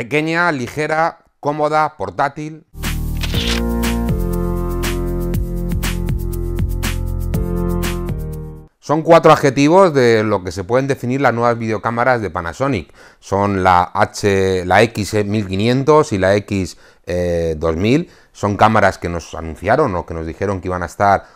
Pequeña, ligera, cómoda, portátil. Son cuatro adjetivos de lo que se pueden definir las nuevas videocámaras de Panasonic. Son la, H, la X1500 eh, y la X2000. Eh, Son cámaras que nos anunciaron o que nos dijeron que iban a estar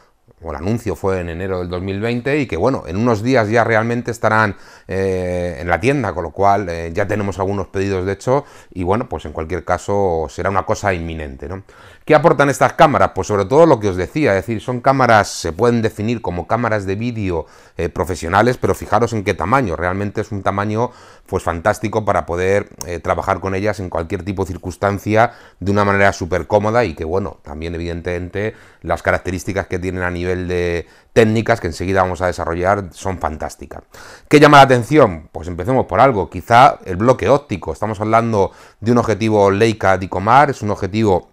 el anuncio fue en enero del 2020 y que bueno, en unos días ya realmente estarán eh, en la tienda, con lo cual eh, ya tenemos algunos pedidos de hecho y bueno, pues en cualquier caso será una cosa inminente. ¿no? ¿Qué aportan estas cámaras? Pues sobre todo lo que os decía, es decir, son cámaras, se pueden definir como cámaras de vídeo eh, profesionales, pero fijaros en qué tamaño, realmente es un tamaño pues fantástico para poder trabajar con ellas en cualquier tipo de circunstancia de una manera súper cómoda y que bueno, también evidentemente las características que tienen a nivel de técnicas que enseguida vamos a desarrollar son fantásticas. ¿Qué llama la atención? Pues empecemos por algo, quizá el bloque óptico. Estamos hablando de un objetivo Leica Dicomar, es un objetivo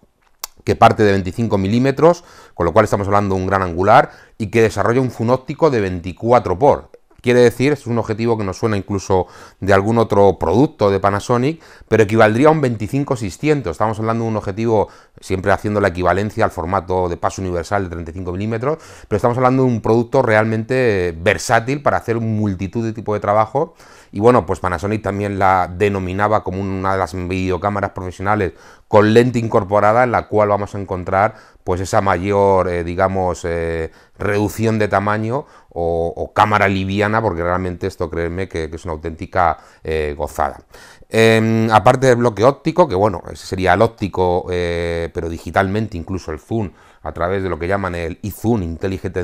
que parte de 25 milímetros, con lo cual estamos hablando de un gran angular, y que desarrolla un funóptico óptico de 24 por. Quiere decir, es un objetivo que nos suena incluso de algún otro producto de Panasonic, pero equivaldría a un 25-600, Estamos hablando de un objetivo, siempre haciendo la equivalencia al formato de paso universal de 35 milímetros, pero estamos hablando de un producto realmente versátil para hacer multitud de tipos de trabajo. Y bueno, pues Panasonic también la denominaba como una de las videocámaras profesionales con lente incorporada en la cual vamos a encontrar pues esa mayor, eh, digamos, eh, reducción de tamaño o, cámara liviana, porque realmente esto créeme que, es una auténtica eh, gozada. Em, aparte del bloque óptico, que bueno, ese sería el óptico, eh, pero digitalmente, incluso el zoom, a través de lo que llaman el iZoom, Intelligent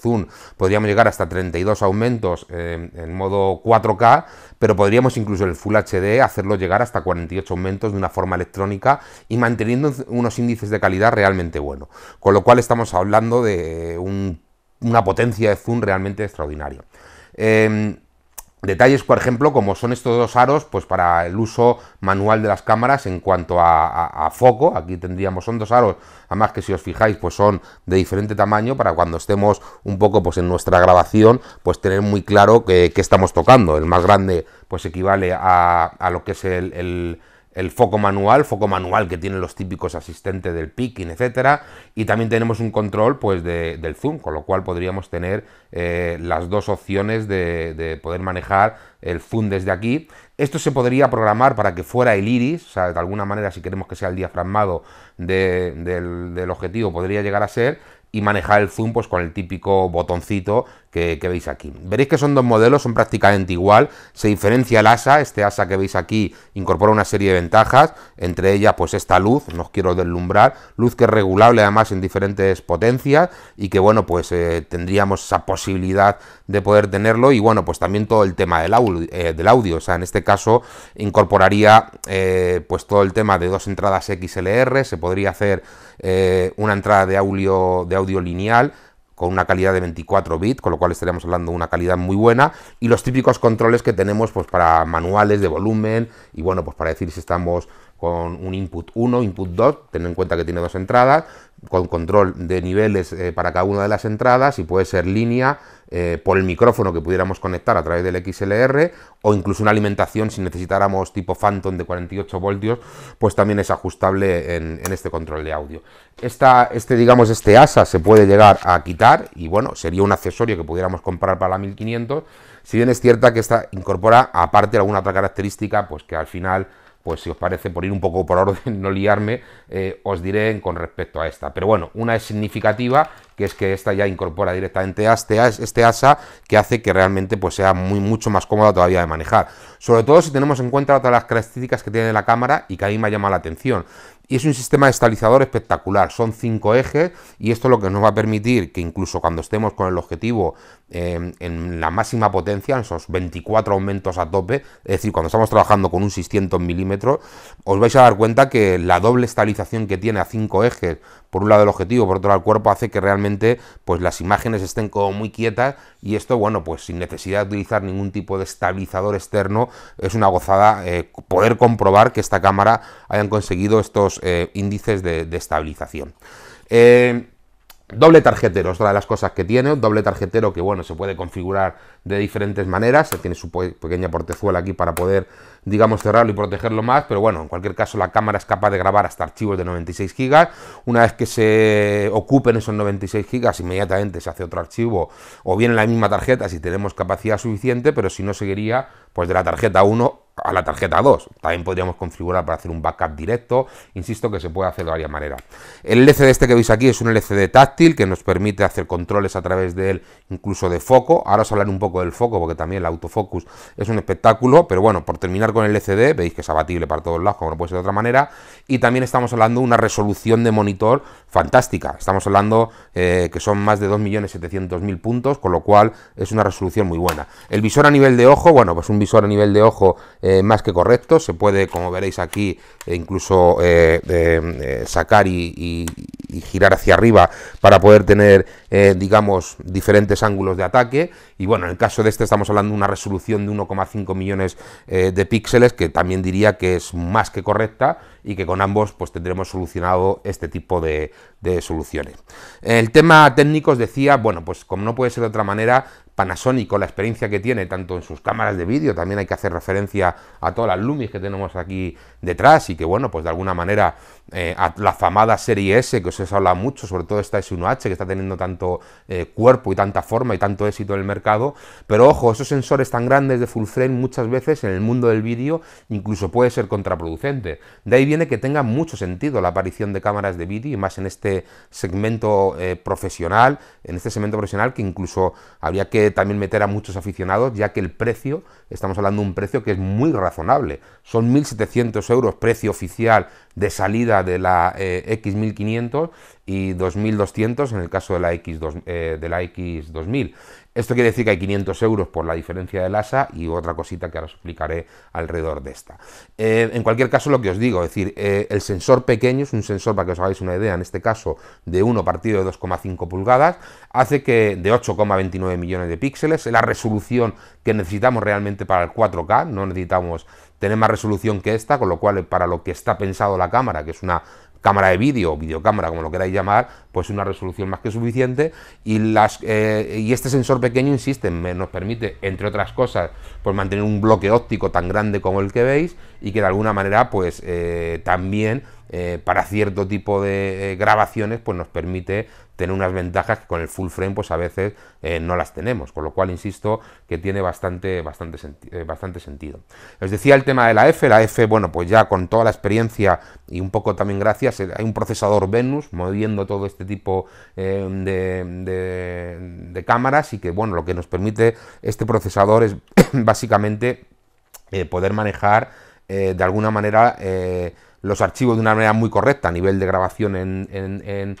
Zoom, podríamos llegar hasta 32 aumentos em, en modo 4K, pero podríamos incluso el Full HD hacerlo llegar hasta 48 aumentos de una forma electrónica y manteniendo unos índices de calidad realmente buenos. Con lo cual estamos hablando de un una potencia de zoom realmente extraordinaria em, detalles, por ejemplo, como son estos dos aros, pues para el uso manual de las cámaras en cuanto a, foco, aquí tendríamos, son dos aros, además que si os fijáis, pues son de diferente tamaño para cuando estemos un poco pues en nuestra grabación, pues tener muy claro que estamos tocando. El más grande pues equivale a, lo que es el el foco manual, foco manual que tienen los típicos asistentes del picking, etcétera, y también tenemos un control pues del zoom, con lo cual podríamos tener eh, las dos opciones de, poder manejar el zoom desde aquí. Esto se podría programar para que fuera el iris, de alguna manera si queremos que sea el diafragmado del, del objetivo podría llegar a ser, y manejar el zoom pues con el típico botoncito que, veis aquí. Veréis que son dos modelos, son prácticamente igual, se diferencia el asa, este asa que veis aquí incorpora una serie de ventajas, entre ellas pues esta luz, no os quiero deslumbrar, luz que es regulable además en diferentes potencias y que bueno pues eh, tendríamos esa posibilidad de poder tenerlo y bueno pues también todo el tema del audio, eh, del audio o sea en este caso incorporaría eh, pues todo el tema de dos entradas XLR, se podría hacer una entrada de audio, de audio lineal, con una calidad de 24 bits, con lo cual estaríamos hablando de una calidad muy buena, y los típicos controles que tenemos pues, para manuales de volumen, y bueno, pues para decir si estamos con un input 1, input 2, ten en cuenta que tiene dos entradas, con control de niveles eh, para cada una de las entradas y puede ser línea eh, por el micrófono que pudiéramos conectar a través del XLR o incluso una alimentación si necesitáramos tipo Phantom de 48 voltios pues también es ajustable en, este control de audio este digamos este ASA se puede llegar a quitar y bueno sería un accesorio que pudiéramos comprar para la 1500 si bien es cierta que esta incorpora aparte alguna otra característica pues que al final pues si os parece, por ir un poco por orden, no liarme, eh, os diré con respecto a esta. Pero bueno, una es significativa, que es que esta ya incorpora directamente a este, este asa, que hace que realmente pues, sea muy, mucho más cómoda todavía de manejar. Sobre todo si tenemos en cuenta todas las características que tiene la cámara y que a mí me ha llamado la atención. Y es un sistema estabilizador espectacular, son cinco ejes y esto es lo que nos va a permitir que incluso cuando estemos con el objetivo em, en la máxima potencia, en esos 24 aumentos a tope, es decir, cuando estamos trabajando con un 600 milímetros, os vais a dar cuenta que la doble estabilización que tiene a cinco ejes por un lado el objetivo, por otro lado el cuerpo, hace que realmente pues las imágenes estén como muy quietas y esto, bueno, pues sin necesidad de utilizar ningún tipo de estabilizador externo, es una gozada eh, poder comprobar que esta cámara hayan conseguido estos eh, índices de, estabilización. Eh, Doble tarjetero otra de las cosas que tiene, doble tarjetero que bueno, se puede configurar de diferentes maneras, tiene su pequeña portezuela aquí para poder, digamos, cerrarlo y protegerlo más, pero bueno, en cualquier caso la cámara es capaz de grabar hasta archivos de 96 GB, una vez que se ocupen esos 96 GB inmediatamente se hace otro archivo, o bien en la misma tarjeta si tenemos capacidad suficiente, pero si no seguiría pues de la tarjeta 1 a la tarjeta 2. También podríamos configurar para hacer un backup directo. Insisto que se puede hacer de varias maneras. El LCD este que veis aquí es un LCD táctil que nos permite hacer controles a través de él, incluso de foco. Ahora os hablaré un poco del foco porque también el autofocus es un espectáculo. Pero bueno, por terminar con el LCD, veis que es abatible para todos lados, como no puede ser de otra manera. Y también estamos hablando de una resolución de monitor fantástica. Estamos hablando eh, que son más de 2.700.000 puntos, con lo cual es una resolución muy buena. El visor a nivel de ojo, bueno, pues un visor a nivel de ojo... Eh, más que correcto. Se puede, como veréis aquí, e incluso eh, em, eh, sacar y, girar hacia arriba para poder tener, eh, digamos, diferentes ángulos de ataque. Y bueno, en el caso de este estamos hablando de una resolución de 1,5 millones de píxeles, que también diría que es más que correcta y que con ambos pues tendremos solucionado este tipo de soluciones. El tema técnico os decía, bueno, pues como no puede ser de otra manera, Panasonic la experiencia que tiene tanto en sus cámaras de vídeo, también hay que hacer referencia a todas las Lumis que tenemos aquí detrás y que bueno, pues de alguna manera eh, a la famada serie S que os he hablado mucho, sobre todo esta S1H que está teniendo tanto eh, cuerpo y tanta forma y tanto éxito en el mercado, pero ojo, esos sensores tan grandes de full frame muchas veces en el mundo del vídeo incluso puede ser contraproducente. De ahí viene que tenga mucho sentido la aparición de cámaras de vídeo y más en este segmento eh, profesional, en este segmento profesional que incluso habría que también meter a muchos aficionados, ya que el precio, estamos hablando de un precio que es muy razonable. Son 1.700 euros precio oficial de salida de la X1500 eh, y 2.200 en el caso de la, X2, eh, de la X2000. Esto quiere decir que hay 500 euros por la diferencia del ASA y otra cosita que ahora os explicaré alrededor de esta. Eh, en cualquier caso, lo que os digo, es decir, eh, el sensor pequeño, es un sensor para que os hagáis una idea, en este caso de 1 partido de 2,5 pulgadas, hace que de 8,29 millones de píxeles, la resolución que necesitamos realmente para el 4K, no necesitamos tener más resolución que esta, con lo cual para lo que está pensado la cámara, que es una cámara de vídeo o videocámara, como lo queráis llamar, pues una resolución más que suficiente y, las, eh, y este sensor pequeño, insiste, nos permite, entre otras cosas, pues mantener un bloque óptico tan grande como el que veis y que de alguna manera pues eh, también eh, para cierto tipo de eh, grabaciones, pues nos permite tener unas ventajas que con el full frame pues a veces eh, no las tenemos, con lo cual insisto que tiene bastante, bastante, bastante sentido. Os decía el tema de la F, la F, bueno, pues ya con toda la experiencia y un poco también gracias, hay un procesador Venus moviendo todo este tipo de, cámaras y que bueno, lo que nos permite este procesador es básicamente poder manejar de alguna manera los archivos de una manera muy correcta a nivel de grabación en, en,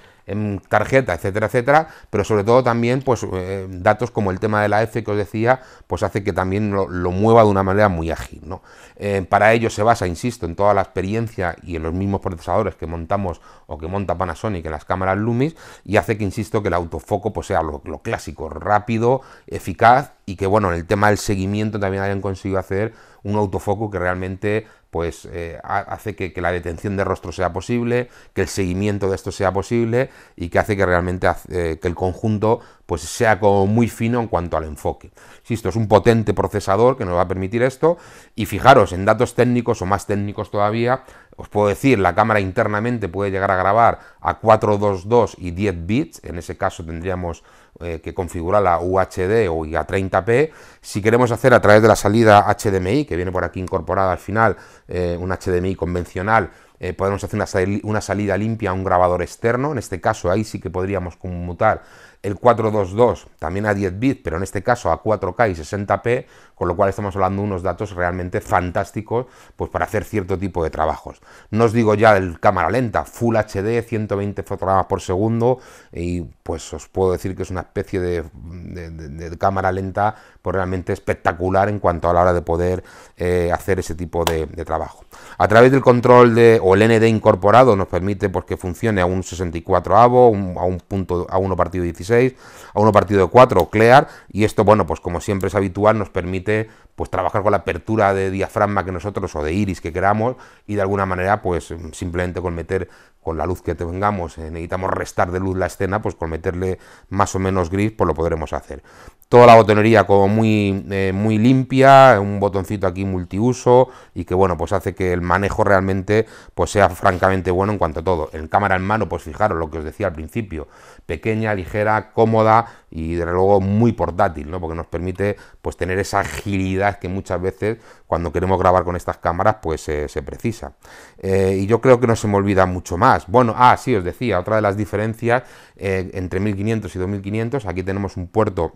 tarjeta, etcétera, etcétera, pero sobre todo también pues eh, datos como el tema de la F que os decía, pues hace que también lo, mueva de una manera muy ágil. ¿no? Eh, para ello se basa, insisto, en toda la experiencia y en los mismos procesadores que montamos o que monta Panasonic en las cámaras Lumis y hace que, insisto, que el autofoco pues, sea lo, lo clásico, rápido, eficaz y que bueno, en el tema del seguimiento también hayan conseguido hacer un autofoco que realmente pues eh, hace que, la detención de rostro sea posible, que el seguimiento de esto sea posible y que hace que realmente eh, que el conjunto pues sea como muy fino en cuanto al enfoque. Esto es un potente procesador que nos va a permitir esto y fijaros en datos técnicos o más técnicos todavía, os puedo decir, la cámara internamente puede llegar a grabar a 422 y 10 bits, en ese caso tendríamos eh, que configura la UHD o IA30P. Si queremos hacer a través de la salida HDMI, que viene por aquí incorporada al final, eh, un HDMI convencional, eh, podemos hacer una, una salida limpia a un grabador externo. En este caso ahí sí que podríamos conmutar el 422 también a 10 bits, pero en este caso a 4K y 60p, con lo cual estamos hablando de unos datos realmente fantásticos pues para hacer cierto tipo de trabajos. No os digo ya el cámara lenta, Full HD, 120 fotogramas por segundo, y pues os puedo decir que es una especie de, cámara lenta pues realmente espectacular en cuanto a la hora de poder eh, hacer ese tipo de, trabajo. A través del control de, o el ND incorporado nos permite porque que funcione a un 64 avo, a un punto, a uno partido 16 a uno partido de 4, clear, y esto, bueno, pues como siempre es habitual, nos permite pues trabajar con la apertura de diafragma que nosotros o de iris que queramos y de alguna manera pues simplemente con meter con la luz que tengamos, eh, necesitamos restar de luz la escena, pues con meterle más o menos gris, pues lo podremos hacer. Toda la botonería como muy, eh, muy limpia, un botoncito aquí multiuso y que bueno, pues hace que el manejo realmente pues sea francamente bueno en cuanto a todo. En cámara en mano, pues fijaros lo que os decía al principio, pequeña, ligera, cómoda y desde luego muy portátil, ¿no? Porque nos permite pues tener esa agilidad que muchas veces cuando queremos grabar con estas cámaras pues eh, se precisa. Eh, y yo creo que no se me olvida mucho más. Bueno, ah, sí, os decía, otra de las diferencias entre 1500 y 2500, aquí tenemos un puerto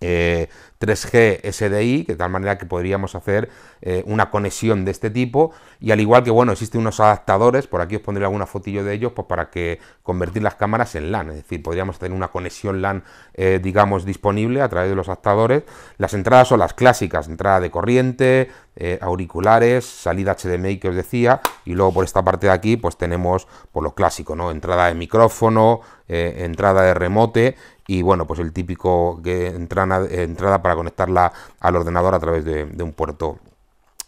3G eh, SDI, de tal manera que podríamos hacer eh, una conexión de este tipo. Y al igual que, bueno, existen unos adaptadores, por aquí os pondré alguna fotillo de ellos, pues para que convertir las cámaras en LAN. Es decir, podríamos tener una conexión LAN, eh, digamos, disponible a través de los adaptadores. Las entradas son las clásicas, entrada de corriente, eh, auriculares, salida HDMI que os decía, y luego por esta parte de aquí pues tenemos por lo clásico, ¿no? Entrada de micrófono, eh, entrada de remote y bueno, pues el típico que entrada para conectarla al ordenador a través de un puerto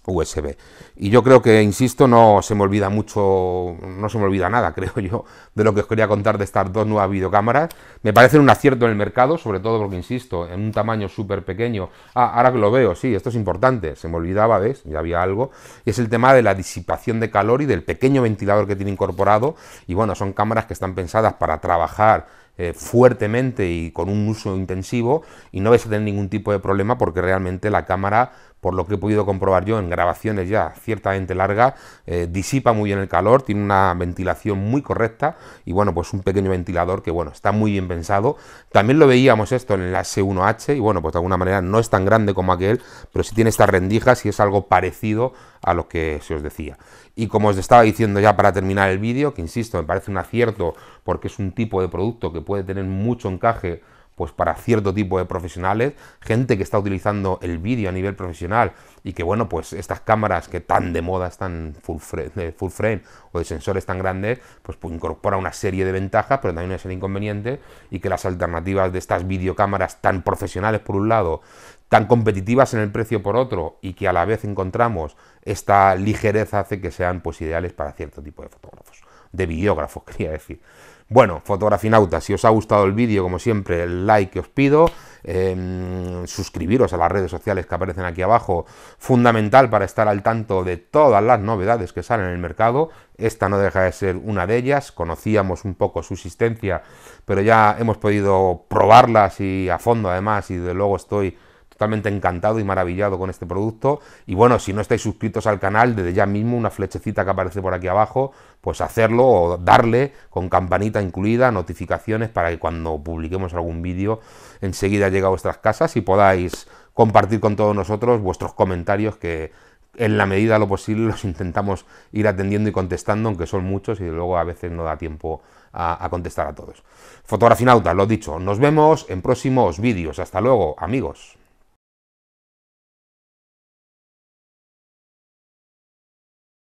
USB. Y yo creo que, insisto, no se me olvida mucho, no se me olvida nada, creo yo, de lo que os quería contar de estas dos nuevas videocámaras. Me parecen un acierto en el mercado, sobre todo porque, insisto, en un tamaño súper pequeño. Ah, ahora que lo veo, sí, esto es importante, se me olvidaba, ¿ves? Ya había algo. Y es el tema de la disipación de calor y del pequeño ventilador que tiene incorporado. Y bueno, son cámaras que están pensadas para trabajar eh, fuertemente y con un uso intensivo y no vais a tener ningún tipo de problema porque realmente la cámara por lo que he podido comprobar yo en grabaciones ya ciertamente largas, eh, disipa muy bien el calor, tiene una ventilación muy correcta y bueno, pues un pequeño ventilador que bueno, está muy bien pensado. También lo veíamos esto en el S1H y bueno, pues de alguna manera no es tan grande como aquel, pero sí tiene estas rendijas y es algo parecido a lo que se os decía. Y como os estaba diciendo ya para terminar el vídeo, que insisto, me parece un acierto porque es un tipo de producto que puede tener mucho encaje pues para cierto tipo de profesionales, gente que está utilizando el vídeo a nivel profesional y que bueno, pues estas cámaras que tan de moda están full frame, full frame o de sensores tan grandes, pues, pues incorpora una serie de ventajas, pero también es serie de y que las alternativas de estas videocámaras tan profesionales por un lado, tan competitivas en el precio por otro y que a la vez encontramos esta ligereza hace que sean pues ideales para cierto tipo de fotógrafos, de videógrafos, quería decir. Bueno, fotografinautas, si os ha gustado el vídeo, como siempre, el like que os pido, em, suscribiros a las redes sociales que aparecen aquí abajo, fundamental para estar al tanto de todas las novedades que salen en el mercado. Esta no deja de ser una de ellas, conocíamos un poco su existencia, pero ya hemos podido probarlas y a fondo además, y de luego estoy totalmente encantado y maravillado con este producto. Y bueno, si no estáis suscritos al canal, desde ya mismo una flechecita que aparece por aquí abajo, pues hacerlo o darle con campanita incluida, notificaciones para que cuando publiquemos algún vídeo enseguida llegue a vuestras casas y podáis compartir con todos nosotros vuestros comentarios que en la medida de lo posible los intentamos ir atendiendo y contestando, aunque son muchos y luego a veces no da tiempo a, contestar a todos. Fotografía nauta lo dicho, nos vemos en próximos vídeos. Hasta luego, amigos.